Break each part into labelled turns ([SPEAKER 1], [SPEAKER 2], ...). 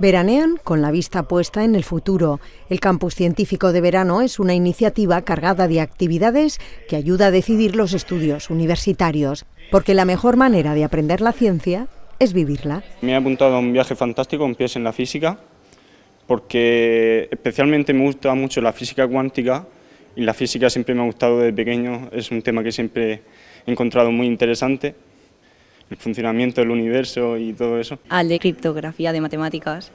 [SPEAKER 1] Veranean con la vista puesta en el futuro. El Campus Científico de Verano es una iniciativa cargada de actividades que ayuda a decidir los estudios universitarios, porque la mejor manera de aprender la ciencia es vivirla.
[SPEAKER 2] Me he apuntado a un viaje fantástico en pies en la física, porque especialmente me gusta mucho la física cuántica y la física siempre me ha gustado desde pequeño, es un tema que siempre he encontrado muy interesante el funcionamiento del universo y todo eso.
[SPEAKER 3] Al de criptografía de matemáticas,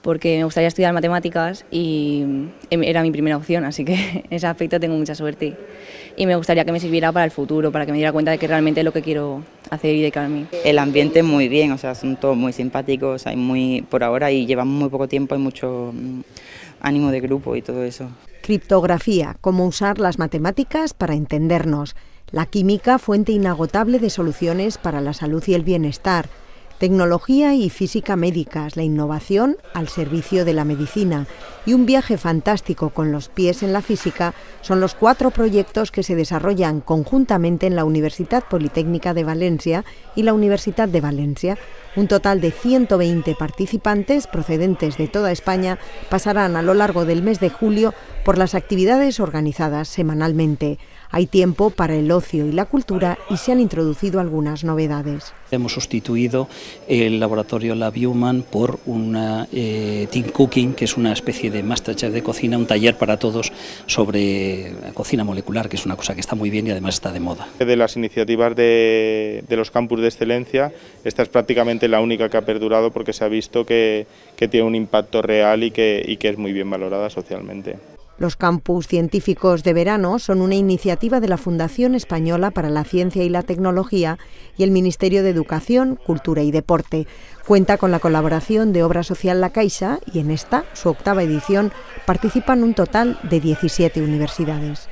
[SPEAKER 3] porque me gustaría estudiar matemáticas y em, era mi primera opción, así que
[SPEAKER 1] en ese aspecto tengo mucha suerte. Y me gustaría que me sirviera para el futuro, para que me diera cuenta de que realmente es lo que quiero hacer y dedicarme. El ambiente es muy bien, o sea, son todos muy simpáticos, hay muy por ahora y llevamos muy poco tiempo, hay mucho mm, ánimo de grupo y todo eso. Criptografía, cómo usar las matemáticas para entendernos. La química, fuente inagotable de soluciones para la salud y el bienestar. Tecnología y física médicas, la innovación al servicio de la medicina y un viaje fantástico con los pies en la física son los cuatro proyectos que se desarrollan conjuntamente en la Universidad Politécnica de Valencia y la Universidad de Valencia. Un total de 120 participantes procedentes de toda España pasarán a lo largo del mes de julio por las actividades organizadas semanalmente. Hay tiempo para el ocio y la cultura y se han introducido algunas novedades.
[SPEAKER 3] Hemos sustituido el laboratorio Lab Human por una eh, Team Cooking, que es una especie de Masterchef de Cocina, un taller para todos sobre cocina molecular, que es una cosa que está muy bien y además está de moda.
[SPEAKER 4] De las iniciativas de, los campus de excelencia, esta es prácticamente la única que ha perdurado porque se ha visto que, tiene un impacto real y que es muy bien valorada socialmente.
[SPEAKER 1] Los campus científicos de verano son una iniciativa de la Fundación Española para la Ciencia y la Tecnología y el Ministerio de Educación, Cultura y Deporte. Cuenta con la colaboración de Obra Social La Caixa y en esta, su octava edición, participan un total de 17
[SPEAKER 4] universidades.